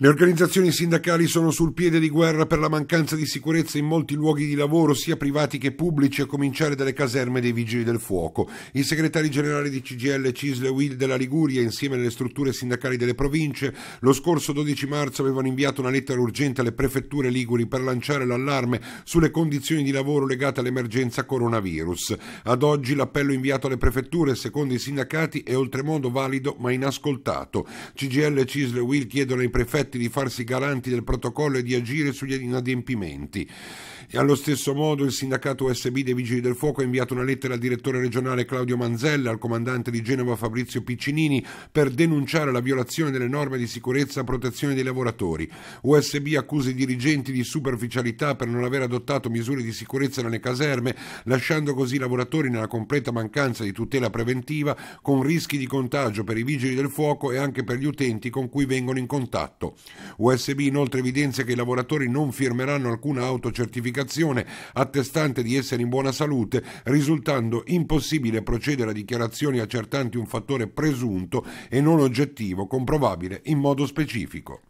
Le organizzazioni sindacali sono sul piede di guerra per la mancanza di sicurezza in molti luoghi di lavoro, sia privati che pubblici, a cominciare dalle caserme dei vigili del fuoco. I segretari generali di CGL, Cisle e Will della Liguria, insieme alle strutture sindacali delle province, lo scorso 12 marzo avevano inviato una lettera urgente alle prefetture liguri per lanciare l'allarme sulle condizioni di lavoro legate all'emergenza coronavirus. Ad oggi l'appello inviato alle prefetture, secondo i sindacati, è oltremodo valido ma inascoltato. CGL, Cisle e Will chiedono ai prefetti sospetti di farsi garanti del protocollo e di agire sugli inadempimenti. E allo stesso modo il sindacato USB dei Vigili del Fuoco ha inviato una lettera al direttore regionale Claudio Manzella, al comandante di Genova Fabrizio Piccinini, per denunciare la violazione delle norme di sicurezza e protezione dei lavoratori. USB accusa i dirigenti di superficialità per non aver adottato misure di sicurezza nelle caserme, lasciando così i lavoratori nella completa mancanza di tutela preventiva, con rischi di contagio per i vigili del fuoco e anche per gli utenti con cui vengono in contatto. USB inoltre evidenzia che i lavoratori non firmeranno alcuna autocertificazione attestante di essere in buona salute, risultando impossibile procedere a dichiarazioni accertanti un fattore presunto e non oggettivo, comprovabile in modo specifico.